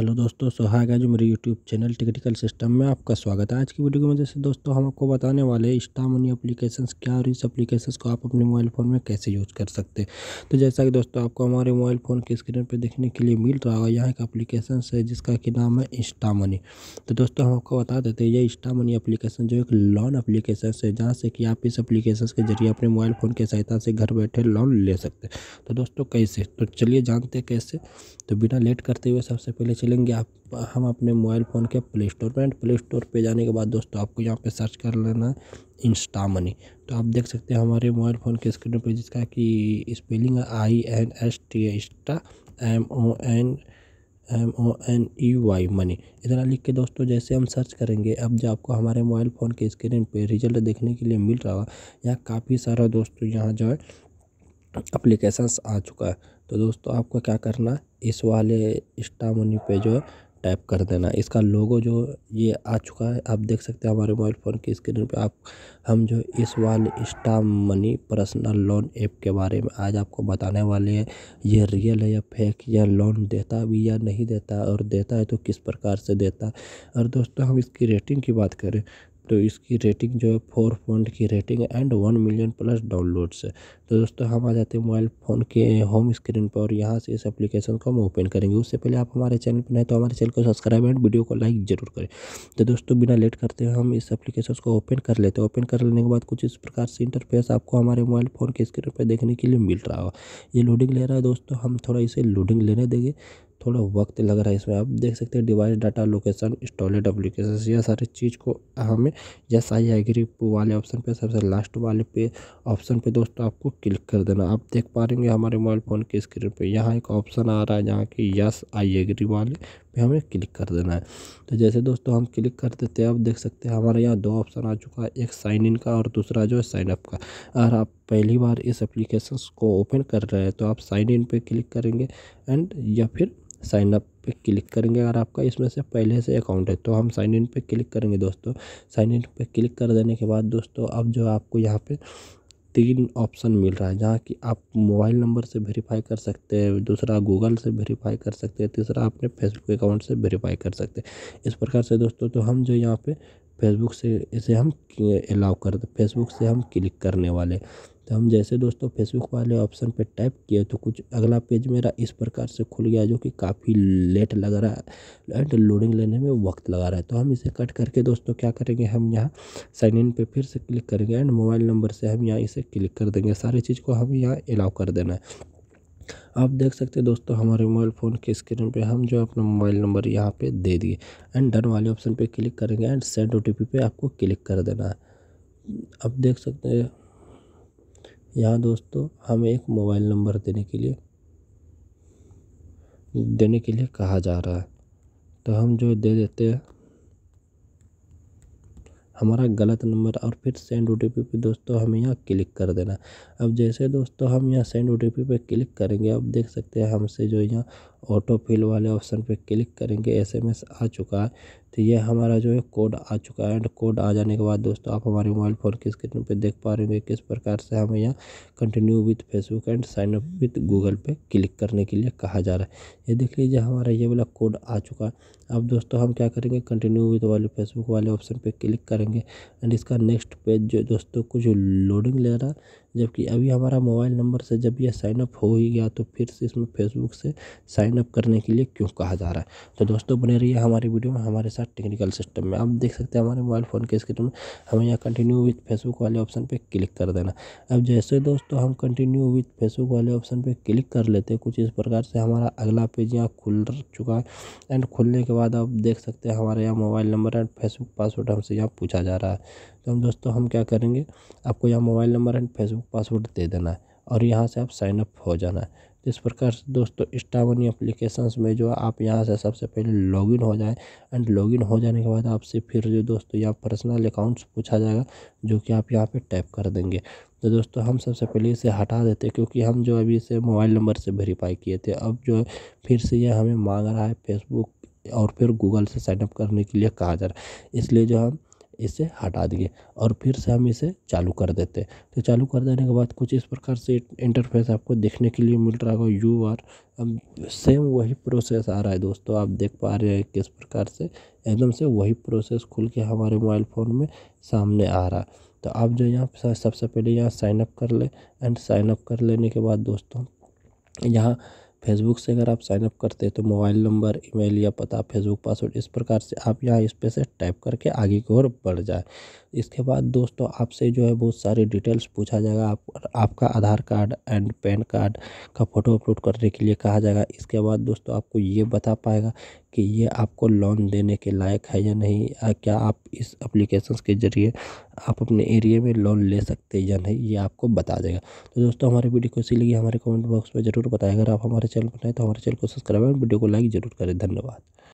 hello दोस्तों सो है जो मेरे यूट्यूब चैनल टेक्निकल सिस्टम में आपका स्वागत है आज की वीडियो में जैसे दोस्तों हम आपको बताने वाले मनी एप्लीकेशंस क्या और इस एप्लीकेशंस को आप अपने मोबाइल फ़ोन में कैसे यूज़ कर सकते हैं तो जैसा कि दोस्तों आपको हमारे मोबाइल फ़ोन की स्क्रीन पर देखने के लिए मिल रहा है यहाँ एक अप्लीकेशन है जिसका कि नाम है इंस्टामनी तो दोस्तों हम आपको बता देते हैं ये इंस्टामनी अप्लीकेशन जो एक लोन अप्लीकेशन है जहाँ से कि आप इस अप्लीकेशन के जरिए अपने मोबाइल फ़ोन की सहायता से घर बैठे लोन ले सकते हैं तो दोस्तों कैसे तो चलिए जानते कैसे तो बिना लेट करते हुए सबसे पहले चलिए मिलेंगे आप हम अपने मोबाइल फ़ोन के प्ले स्टोर पर एंड प्ले स्टोर पर जाने के बाद दोस्तों आपको यहाँ पे सर्च कर लेना है इंस्टा मनी तो आप देख सकते हैं हमारे मोबाइल फ़ोन के स्क्रीन पे जिसका कि स्पेलिंग है आई एन एस टी एस्टा M O N M O N E Y money इतना लिख के दोस्तों जैसे हम सर्च करेंगे अब जो आपको हमारे मोबाइल फ़ोन के स्क्रीन पर रिजल्ट देखने के लिए मिल रहा है यहाँ काफ़ी सारा दोस्तों यहाँ जो है अप्लीकेशंस आ चुका है तो दोस्तों आपको क्या करना इस वाले इंस्टा मनी पे जो है टैप कर देना इसका लोगो जो ये आ चुका है आप देख सकते हैं हमारे मोबाइल फ़ोन की स्क्रीन पे आप हम जो इस वाले InstaMoney personal loan app के बारे में आज आपको बताने वाले हैं ये रियल है या फेक या लोन देता भी या नहीं देता और देता है तो किस प्रकार से देता और दोस्तों हम इसकी रेटिंग की बात करें तो इसकी रेटिंग जो है फोर पॉइंट की rating and one million plus downloads है तो दोस्तों हम आ जाते हैं मोबाइल फ़ोन के होम स्क्रीन पर और यहाँ से इस एप्लीकेशन को हम ओपन करेंगे उससे पहले आप हमारे चैनल पर नए तो हमारे चैनल को सब्सक्राइब एंड वीडियो को लाइक जरूर करें तो दोस्तों बिना लेट करते हैं हम इस एप्लीकेशन को ओपन कर लेते हैं ओपन कर लेने के बाद कुछ इस प्रकार से इंटरफेस आपको हमारे मोबाइल फ़ोन के स्क्रीन पर देखने के लिए मिल रहा होगा ये लोडिंग ले रहा है दोस्तों हम थोड़ा इसे लोडिंग लेने देंगे थोड़ा वक्त लग रहा है इसमें आप देख सकते हैं device data location installed application यह सारी चीज़ को हमें यस आई एग्री वाले ऑप्शन पे सबसे लास्ट वाले पे ऑप्शन पे दोस्तों आपको क्लिक कर देना आप देख पा रहेंगे हमारे मोबाइल फ़ोन के स्क्रीन पे यहाँ एक ऑप्शन आ रहा है जहाँ की यस आई एग्री वाले हमें क्लिक कर देना है तो जैसे दोस्तों हम क्लिक कर देते हैं आप देख सकते हैं हमारे यहाँ दो ऑप्शन आ चुका है एक साइन इन का और दूसरा जो है साइन अप का अगर आप पहली बार इस एप्लीकेशन को ओपन कर रहे हैं तो आप साइन इन पर क्लिक करेंगे एंड या फिर साइन अप पे क्लिक करेंगे अगर आपका इसमें से पहले से अकाउंट है तो हम साइन इन पे क्लिक करेंगे दोस्तों साइन इन पे क्लिक कर देने के बाद दोस्तों अब जो आपको यहाँ पे तीन ऑप्शन मिल रहा है जहाँ कि आप मोबाइल नंबर से वेरीफाई कर सकते हैं दूसरा गूगल से वेरीफाई कर सकते हैं तीसरा अपने फेसबुक अकाउंट से वेरीफाई कर सकते हैं इस प्रकार से दोस्तों तो हम जो यहाँ पे फेसबुक से इसे हम अलाउ कर फेसबुक से हम क्लिक करने वाले तो हम जैसे दोस्तों फेसबुक वाले ऑप्शन पे टाइप किए तो कुछ अगला पेज मेरा इस प्रकार से खुल गया जो कि काफ़ी लेट लग रहा है एंड लोडिंग लेने में वक्त लगा रहा है तो हम इसे कट करके दोस्तों क्या करेंगे हम यहाँ साइन इन पे फिर से क्लिक करेंगे एंड मोबाइल नंबर से हम यहाँ इसे क्लिक कर देंगे सारी चीज़ को हम यहाँ अलाउ कर देना है आप देख सकते हैं दोस्तों हमारे मोबाइल फ़ोन के स्क्रीन पे हम जो अपना मोबाइल नंबर यहाँ पे दे दिए एंड डन वाले ऑप्शन पे क्लिक करेंगे एंड सेंड ओ पे आपको क्लिक कर देना है अब देख सकते हैं यहाँ दोस्तों हमें एक मोबाइल नंबर देने के लिए देने के लिए कहा जा रहा है तो हम जो दे देते हैं हमारा गलत नंबर और फिर सेंड ओ टी पी पे दोस्तों हमें यहाँ क्लिक कर देना अब जैसे दोस्तों हम यहाँ सेंड ओ टी पी पे क्लिक करेंगे आप देख सकते हैं हमसे जो यहाँ ऑटो फिल वाले ऑप्शन पे क्लिक करेंगे एसएमएस आ चुका है तो ये हमारा जो है कोड आ चुका है एंड कोड आ जाने के बाद दोस्तों आप हमारे मोबाइल फ़ोन की स्क्रीन पे देख पा रहे होंगे किस प्रकार से हमें यहाँ continue with Facebook and sign up with Google पे क्लिक करने के लिए कहा जा रहा है ये देख लीजिए हमारा ये वाला कोड आ चुका है अब दोस्तों हम क्या करेंगे कंटिन्यू विथ वाले फेसबुक वाले ऑप्शन पर क्लिक करेंगे एंड इसका नेक्स्ट पेज जो दोस्तों कुछ लोडिंग ले रहा है जबकि अभी हमारा मोबाइल नंबर से जब यह साइनअप हो ही गया तो फिर से इसमें फेसबुक से साइन साइन अप करने के लिए क्यों कहा जा रहा है तो दोस्तों बने रहिए हमारे वीडियो में हमारे साथ टेक्निकल सिस्टम में आप देख सकते हैं हमारे मोबाइल फ़ोन के स्क्रीन में हमें यहाँ कंटिन्यू विथ फेसबुक वाले ऑप्शन पर क्लिक कर देना अब जैसे दोस्तों हम कंटिन्यू विथ फेसबुक वाले ऑप्शन पर क्लिक कर लेते हैं कुछ इस प्रकार से हमारा अगला पेज यहाँ खुल चुका है एंड खुलने के बाद आप देख सकते हैं हमारे यहाँ mobile number and Facebook password हमसे यहाँ पूछा जा रहा है तो हम दोस्तों हम क्या करेंगे आपको यहाँ mobile number and Facebook password दे देना है और यहाँ से आप साइन अप हो जाना है इस प्रकार से दोस्तों इस्टावन एप्लीकेशंस में जो आप यहाँ से सबसे पहले लॉगिन हो जाए एंड लॉगिन हो जाने के बाद आपसे फिर जो दोस्तों यहाँ पर्सनल अकाउंट्स पूछा जाएगा जो कि आप यहाँ पे टैप कर देंगे तो दोस्तों हम सबसे पहले इसे हटा देते क्योंकि हम जो अभी इसे मोबाइल नंबर से वेरीफाई किए थे अब जो फिर से यह हमें मांग रहा है फेसबुक और फिर गूगल से साइनअप करने के लिए कहा जा रहा है इसलिए जो हम इसे हटा दिए और फिर से हम इसे चालू कर देते हैं तो चालू कर देने के बाद कुछ इस प्रकार से इंटरफेस आपको देखने के लिए मिल रहा होगा यू आर अब सेम वही प्रोसेस आ रहा है दोस्तों आप देख पा रहे हैं किस प्रकार से एकदम से वही प्रोसेस खुल के हमारे मोबाइल फ़ोन में सामने आ रहा है तो आप जो यहाँ सबसे पहले यहाँ साइनअप कर लें एंड साइनअप कर लेने के बाद दोस्तों यहाँ फेसबुक से अगर आप साइनअप करते हैं तो मोबाइल नंबर ईमेल या पता फेसबुक पासवर्ड इस प्रकार से आप यहाँ इस पे से टाइप करके आगे की ओर बढ़ जाए इसके बाद दोस्तों आपसे जो है बहुत सारी डिटेल्स पूछा जाएगा आप आपका Aadhaar card and PAN card का फ़ोटो अपलोड करने के लिए कहा जाएगा इसके बाद दोस्तों आपको ये बता पाएगा कि ये आपको लोन देने के लायक है या नहीं क्या आप इस अप्लीकेशन के ज़रिए आप अपने एरिया में लोन ले सकते हैं या नहीं ये आपको बता देगा तो दोस्तों हमारी वीडियो कैसी लगी हमारे कमेंट बॉक्स में ज़रूर बताएगा अगर आप हमारे चैनल पर नए तो हमारे चैनल को सब्सक्राइब और वीडियो को लाइक ज़रूर करें धन्यवाद